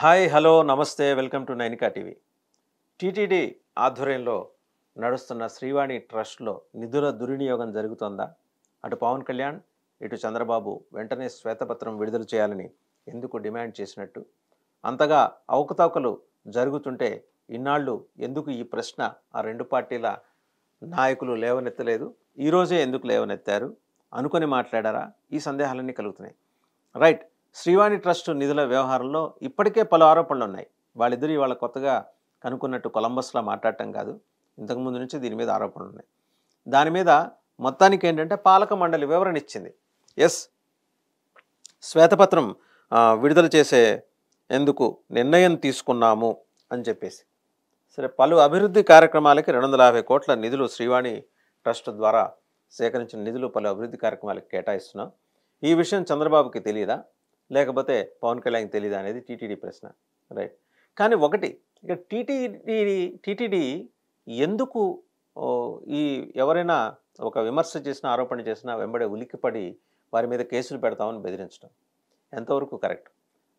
hi hello నమస్తే welcome to Nainika TV TTD ఆధ్వర్యంలో నడుస్తున్న శ్రీవాణి ట్రస్ట్లో నిధుల దుర్వినియోగం జరుగుతోందా అటు పవన్ కళ్యాణ్ ఇటు చంద్రబాబు వెంటనే శ్వేతపత్రం విడుదల చేయాలని ఎందుకు డిమాండ్ చేసినట్టు అంతగా అవకతవకలు జరుగుతుంటే ఇన్నాళ్ళు ఎందుకు ఈ ప్రశ్న ఆ రెండు పార్టీల నాయకులు లేవనెత్తలేదు ఈరోజే ఎందుకు లేవనెత్తారు అనుకొని మాట్లాడారా ఈ సందేహాలన్నీ కలుగుతున్నాయి రైట్ శ్రీవాణి ట్రస్టు నిధుల వ్యవహారంలో ఇప్పటికే పలు ఆరోపణలు ఉన్నాయి వాళ్ళిద్దరు ఇవాళ కొత్తగా కనుక్కున్నట్టు కొలంబస్లో మాట్లాడటం కాదు ఇంతకుముందు నుంచి దీని మీద ఆరోపణలు ఉన్నాయి దాని మీద మొత్తానికి ఏంటంటే పాలక మండలి వివరణ ఇచ్చింది ఎస్ శ్వేతపత్రం విడుదల చేసే ఎందుకు నిర్ణయం తీసుకున్నాము అని చెప్పేసి సరే పలు అభివృద్ధి కార్యక్రమాలకి రెండు వందల యాభై కోట్ల నిధులు శ్రీవాణి ట్రస్ట్ ద్వారా సేకరించిన నిధులు పలు అభివృద్ధి కార్యక్రమాలకు కేటాయిస్తున్నాం ఈ విషయం చంద్రబాబుకి తెలియదా లేకపోతే పవన్ కళ్యాణ్ తెలీదా అనేది టీటీడీ ప్రశ్న రైట్ కానీ ఒకటి ఇక టీటీడీ టీటీడీ ఎందుకు ఈ ఎవరైనా ఒక విమర్శ చేసిన ఆరోపణ చేసిన వెంబడే ఉలిక్కిపడి వారి మీద కేసులు పెడతామని బెదిరించడం ఎంతవరకు కరెక్ట్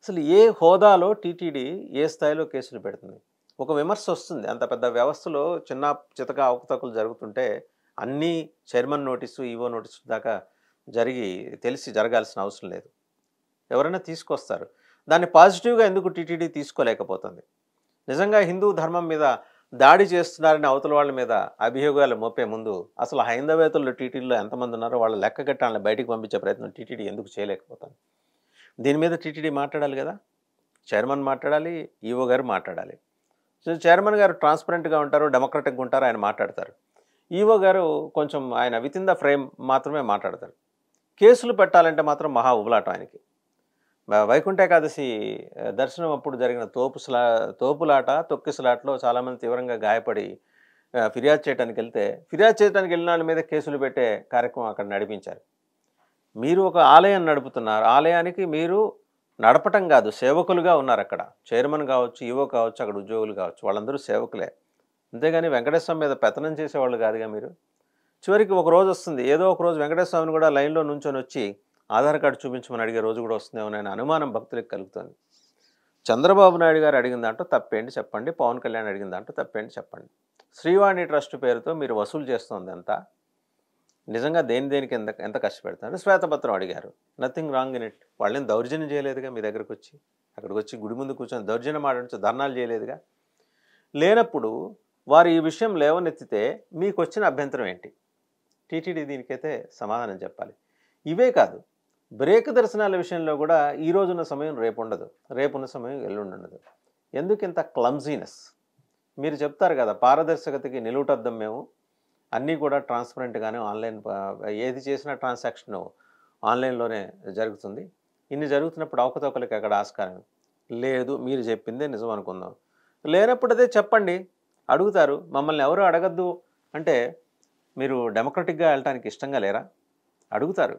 అసలు ఏ హోదాలో టీటీడీ ఏ స్థాయిలో కేసులు పెడుతుంది ఒక విమర్శ వస్తుంది అంత పెద్ద వ్యవస్థలో చిన్న చితక అవకతవకలు జరుగుతుంటే అన్నీ చైర్మన్ నోటీసు ఈవో నోటీసు దాకా జరిగి తెలిసి జరగాల్సిన అవసరం లేదు ఎవరైనా తీసుకొస్తారు దాన్ని పాజిటివ్గా ఎందుకు టీటీడీ తీసుకోలేకపోతుంది నిజంగా హిందూ ధర్మం మీద దాడి చేస్తున్నారని అవతల వాళ్ళ మీద అభియోగాలు మోపే ముందు అసలు హైందవేతలు టీటీడీలో ఎంతమంది ఉన్నారో వాళ్ళ లెక్క కట్టాలని బయటకు పంపించే ప్రయత్నం టీటీడీ ఎందుకు చేయలేకపోతుంది దీని మీద టీటీడీ మాట్లాడాలి కదా చైర్మన్ మాట్లాడాలి ఈఓ గారు మాట్లాడాలి సో చైర్మన్ గారు ట్రాన్స్పరెంట్గా ఉంటారు డెమోక్రటిక్గా ఉంటారు ఆయన మాట్లాడతారు ఈఓ గారు కొంచెం ఆయన విత్ ఇన్ ద ఫ్రేమ్ మాత్రమే మాట్లాడతారు కేసులు పెట్టాలంటే మాత్రం మహా ఉబలాటం ఆయనకి వైకుంఠ ఏకాదశి దర్శనం అప్పుడు జరిగిన తోపు స్లా తోపులాట తొక్కిసలాటలో చాలామంది తీవ్రంగా గాయపడి ఫిర్యాదు చేయడానికి వెళ్తే ఫిర్యాదు చేయడానికి వెళ్ళిన వాళ్ళ మీద కేసులు పెట్టే కార్యక్రమం అక్కడ నడిపించారు మీరు ఒక ఆలయం నడుపుతున్నారు ఆలయానికి మీరు నడపటం కాదు సేవకులుగా ఉన్నారు అక్కడ చైర్మన్ కావచ్చు ఈవో కావచ్చు అక్కడ ఉద్యోగులు కావచ్చు వాళ్ళందరూ సేవకులే అంతేగాని వెంకటేశ్వరం మీద పెత్తనం చేసేవాళ్ళు కాదుగా మీరు చివరికి ఒక రోజు వస్తుంది ఏదో ఒక రోజు వెంకటేశ్వరస్వామిని కూడా లైన్లో నుంచొని వచ్చి ఆధార్ కార్డు చూపించమని అడిగే రోజు కూడా వస్తుందేమోనని అనుమానం భక్తులకు కలుగుతుంది చంద్రబాబు నాయుడు గారు అడిగిన దాంట్లో తప్పేంటి చెప్పండి పవన్ కళ్యాణ్ అడిగిన దాంట్లో తప్పేంటి చెప్పండి శ్రీవాణి ట్రస్ట్ పేరుతో మీరు వసూలు చేస్తుంది అంతా నిజంగా దేని దేనికి ఎంత ఎంత కష్టపెడుతున్నారు శ్వేతపత్రం అడిగారు నథింగ్ రాంగ్ ఇన్ ఇట్ వాళ్ళని దౌర్జన్యం చేయలేదుగా మీ దగ్గరకు వచ్చి అక్కడికి వచ్చి గుడి ముందు కూర్చొని దౌర్జన్యం ఆడించి ధర్నాలు చేయలేదుగా లేనప్పుడు వారు ఈ విషయం లేవనెత్తితే మీకు వచ్చిన అభ్యంతరం ఏంటి టీటీడీ దీనికైతే సమాధానం చెప్పాలి ఇవే కాదు బ్రేక్ దర్శనాల విషయంలో కూడా ఈ రోజున్న సమయం రేపు ఉండదు రేపున్న సమయం ఎల్లుండదు ఎందుకు ఇంత క్లమ్జీనెస్ మీరు చెప్తారు కదా పారదర్శకతకి నిలువుటద్దం మేము అన్నీ కూడా ట్రాన్స్పరెంట్గానే ఆన్లైన్ ఏది చేసినా ట్రాన్సాక్షన్ ఆన్లైన్లోనే జరుగుతుంది ఇన్ని జరుగుతున్నప్పుడు అవకతవకలకి అక్కడ ఆస్కారం లేదు మీరు చెప్పిందే నిజం అనుకుందాం లేనప్పుడు అదే చెప్పండి అడుగుతారు మమ్మల్ని ఎవరు అడగద్దు అంటే మీరు డెమోక్రటిక్గా వెళ్ళటానికి ఇష్టంగా లేరా అడుగుతారు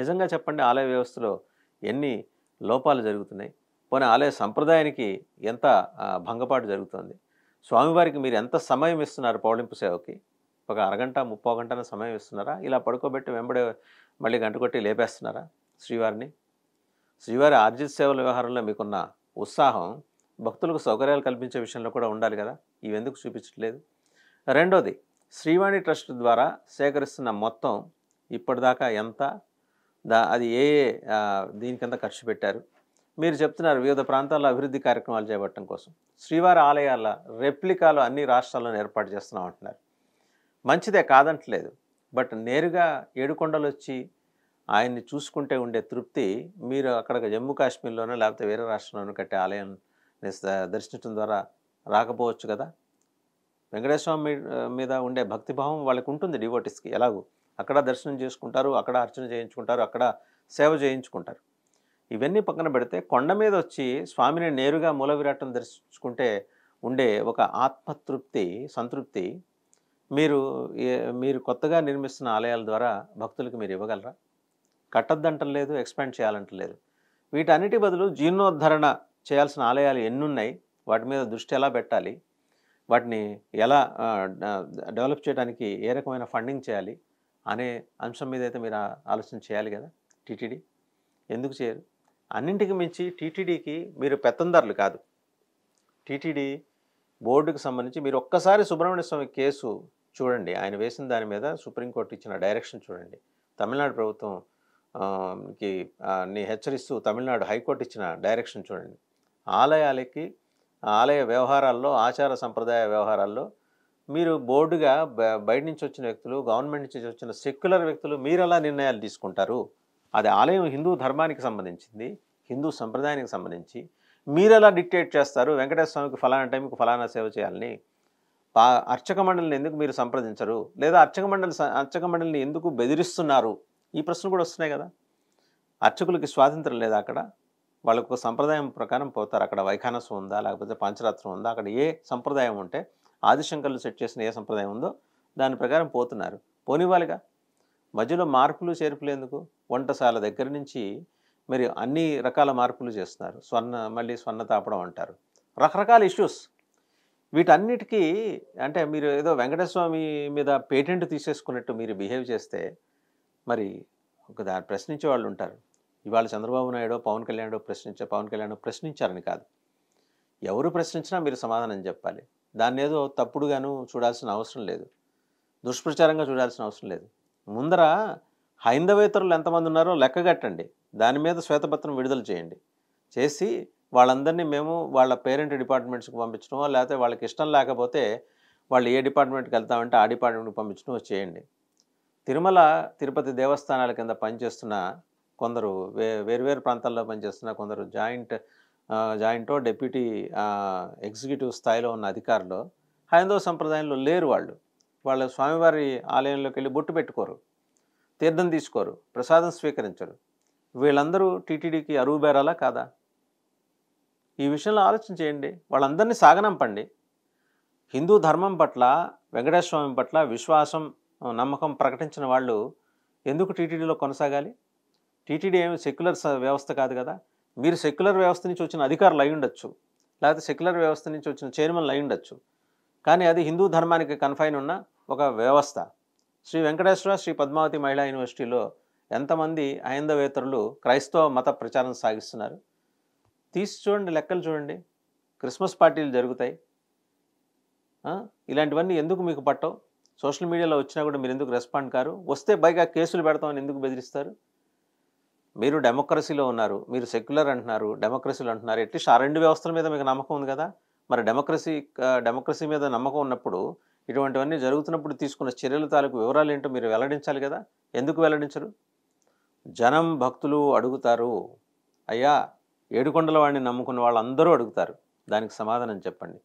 నిజంగా చెప్పండి ఆలయ వ్యవస్థలో ఎన్ని లోపాలు జరుగుతున్నాయి పోనీ ఆలయ సంప్రదాయానికి ఎంత భంగపాటు జరుగుతుంది స్వామివారికి మీరు ఎంత సమయం ఇస్తున్నారు పౌలింపు సేవకి ఒక అరగంట ముప్పో గంటన సమయం ఇస్తున్నారా ఇలా పడుకోబెట్టి వెంబడే మళ్ళీ గంట కొట్టి లేపేస్తున్నారా శ్రీవారిని శ్రీవారి ఆర్జిత సేవల వ్యవహారంలో మీకున్న ఉత్సాహం భక్తులకు సౌకర్యాలు కల్పించే విషయంలో కూడా ఉండాలి కదా ఇవెందుకు చూపించట్లేదు రెండోది శ్రీవాణి ట్రస్ట్ ద్వారా సేకరిస్తున్న మొత్తం ఇప్పటిదాకా ఎంత దా అది ఏ ఏ దీనికంత ఖర్చు పెట్టారు మీరు చెప్తున్నారు వివిధ ప్రాంతాల్లో అభివృద్ధి కార్యక్రమాలు చేపట్టడం కోసం శ్రీవారి ఆలయాల రెప్లికాలు అన్ని రాష్ట్రాల్లో ఏర్పాటు చేస్తున్నాం అంటున్నారు మంచిదే కాదంటలేదు బట్ నేరుగా ఏడుకొండలు వచ్చి ఆయన్ని చూసుకుంటే ఉండే తృప్తి మీరు అక్కడ జమ్మూ కాశ్మీర్లోనో లేకపోతే వేరే రాష్ట్రంలోనో కట్టే ఆలయం దర్శించడం ద్వారా రాకపోవచ్చు కదా వెంకటేశ్వరం మీద ఉండే భక్తిభావం వాళ్ళకు ఉంటుంది డివోటీస్కి ఎలాగో అక్కడ దర్శనం చేసుకుంటారు అక్కడ అర్చన చేయించుకుంటారు అక్కడ సేవ చేయించుకుంటారు ఇవన్నీ పక్కన పెడితే కొండ మీద వచ్చి స్వామిని నేరుగా మూల విరాటం దర్శించుకుంటే ఉండే ఒక ఆత్మతృప్తి సంతృప్తి మీరు మీరు కొత్తగా నిర్మిస్తున్న ఆలయాల ద్వారా భక్తులకు మీరు ఇవ్వగలరా కట్టద్దంటం లేదు ఎక్స్పాండ్ చేయాలంట లేదు వీటన్నిటి బదులు జీర్ణోద్ధరణ చేయాల్సిన ఆలయాలు ఎన్నున్నాయి వాటి మీద దృష్టి ఎలా పెట్టాలి వాటిని ఎలా డెవలప్ చేయడానికి ఏ రకమైన ఫండింగ్ చేయాలి అనే అంశం మీద అయితే మీరు ఆలోచన చేయాలి కదా టీటీడీ ఎందుకు చేయరు అన్నింటికి మించి టీటీడీకి మీరు పెత్తందారులు కాదు టీటీడీ బోర్డుకు సంబంధించి మీరు ఒక్కసారి సుబ్రహ్మణ్య స్వామి కేసు చూడండి ఆయన వేసిన దాని మీద సుప్రీంకోర్టు ఇచ్చిన డైరెక్షన్ చూడండి తమిళనాడు ప్రభుత్వం కి హెచ్చరిస్తూ తమిళనాడు హైకోర్టు ఇచ్చిన డైరెక్షన్ చూడండి ఆలయాలకి ఆలయ వ్యవహారాల్లో ఆచార సంప్రదాయ వ్యవహారాల్లో మీరు బోర్డుగా బయట నుంచి వచ్చిన వ్యక్తులు గవర్నమెంట్ నుంచి వచ్చిన సెక్యులర్ వ్యక్తులు మీరు ఎలా నిర్ణయాలు తీసుకుంటారు అది ఆలయం హిందూ ధర్మానికి సంబంధించింది హిందూ సంప్రదాయానికి సంబంధించి మీరు ఎలా డిక్టేట్ చేస్తారు వెంకటేశ్వర స్వామికి ఫలానా టైంకి ఫలానా సేవ చేయాలని అర్చక మండలిని ఎందుకు మీరు సంప్రదించరు లేదా అర్చక మండలి అర్చక మండలిని ఎందుకు బెదిరిస్తున్నారు ఈ ప్రశ్నలు కూడా వస్తున్నాయి కదా అర్చకులకి స్వాతంత్రం లేదా అక్కడ వాళ్ళకు సంప్రదాయం ప్రకారం పోతారు అక్కడ వైఖానసం ఉందా లేకపోతే పంచరాత్రం ఉందా అక్కడ ఏ సంప్రదాయం ఉంటే ఆదిశంకర్లు సెట్ చేసిన ఏ సంప్రదాయం ఉందో దాని ప్రకారం పోతున్నారు పోనివ్వాలిగా మధ్యలో మార్పులు చేర్పులేందుకు వంటశాల దగ్గర నుంచి మరి అన్ని రకాల మార్పులు చేస్తున్నారు స్వర్ణ మళ్ళీ స్వర్ణ తాపడం అంటారు రకరకాల ఇష్యూస్ వీటన్నిటికీ అంటే మీరు ఏదో వెంకటస్వామి మీద పేటెంట్ తీసేసుకున్నట్టు మీరు బిహేవ్ చేస్తే మరి ఒక దాన్ని ప్రశ్నించే వాళ్ళు ఉంటారు ఇవాళ చంద్రబాబు నాయుడు పవన్ కళ్యాణ్ ప్రశ్నించే పవన్ కళ్యాణ్ ప్రశ్నించారని కాదు ఎవరు ప్రశ్నించినా మీరు సమాధానం చెప్పాలి దాన్ని ఏదో తప్పుడుగాను చూడాల్సిన అవసరం లేదు దుష్ప్రచారంగా చూడాల్సిన అవసరం లేదు ముందర హైందవేతరులు ఎంతమంది ఉన్నారో లెక్కగట్టండి దాని మీద శ్వేతపత్రం విడుదల చేయండి చేసి వాళ్ళందరినీ మేము వాళ్ళ పేరెంట్ డిపార్ట్మెంట్స్కి పంపించడమో లేకపోతే వాళ్ళకి ఇష్టం లేకపోతే వాళ్ళు ఏ డిపార్ట్మెంట్కి వెళ్తామంటే ఆ డిపార్ట్మెంట్కి పంపించడమో చేయండి తిరుమల తిరుపతి దేవస్థానాల కింద పనిచేస్తున్న కొందరు వే వేరువేరు ప్రాంతాల్లో పనిచేస్తున్న కొందరు జాయింట్ జాయింటో డెప్యూటీ ఎగ్జిక్యూటివ్ స్థాయిలో ఉన్న అధికారులు హైందవ సంప్రదాయంలో లేరు వాళ్ళు వాళ్ళ స్వామివారి ఆలయంలోకి వెళ్ళి బొట్టు పెట్టుకోరు తీర్థం తీసుకోరు ప్రసాదం స్వీకరించరు వీళ్ళందరూ టీటీడీకి అరువు బేరాలా కాదా ఈ విషయంలో ఆలోచన చేయండి వాళ్ళందరినీ సాగనంపండి హిందూ ధర్మం పట్ల వెంకటేశ్వర స్వామి పట్ల విశ్వాసం నమ్మకం ప్రకటించిన వాళ్ళు ఎందుకు టీటీడీలో కొనసాగాలి టీటీడీ ఏమి సెక్యులర్ వ్యవస్థ కాదు కదా మీరు సెక్యులర్ వ్యవస్థ నుంచి వచ్చిన అధికారులు అయి ఉండొచ్చు లేకపోతే సెక్యులర్ వ్యవస్థ నుంచి వచ్చిన చైర్మన్లు అయి ఉండొచ్చు కానీ అది హిందూ ధర్మానికి కన్ఫైన్ ఉన్న ఒక వ్యవస్థ శ్రీ వెంకటేశ్వర శ్రీ పద్మావతి మహిళా యూనివర్సిటీలో ఎంతమంది అహిందవేతరులు క్రైస్తవ మత ప్రచారం సాగిస్తున్నారు తీసి చూడండి లెక్కలు చూడండి క్రిస్మస్ పార్టీలు జరుగుతాయి ఇలాంటివన్నీ ఎందుకు మీకు పట్టవు సోషల్ మీడియాలో వచ్చినా కూడా మీరు ఎందుకు రెస్పాండ్ కారు వస్తే పైగా కేసులు పెడతామని ఎందుకు బెదిరిస్తారు మీరు డెమోక్రసీలో ఉన్నారు మీరు సెక్యులర్ అంటున్నారు డెమోక్రసీలో అంటున్నారు ఎట్లీస్ట్ ఆ రెండు వ్యవస్థల మీద మీకు నమ్మకం ఉంది కదా మరి డెమోక్రసీ డెమోక్రసీ మీద నమ్మకం ఉన్నప్పుడు ఇటువంటివన్నీ జరుగుతున్నప్పుడు తీసుకున్న చర్యల తాలూకు వివరాలు ఏంటో మీరు వెల్లడించాలి కదా ఎందుకు వెల్లడించరు జనం భక్తులు అడుగుతారు అయ్యా ఏడుకొండల వాడిని నమ్ముకున్న వాళ్ళందరూ అడుగుతారు దానికి సమాధానం చెప్పండి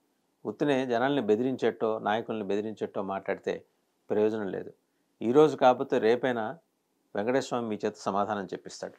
ఉత్తినే జనాల్ని బెదిరించేట్టో నాయకుల్ని బెదిరించేట్టో మాట్లాడితే ప్రయోజనం లేదు ఈరోజు కాకపోతే రేపైనా వెంకటేశ్వమి మీ చేత సమాధానం చెప్పిస్తాడు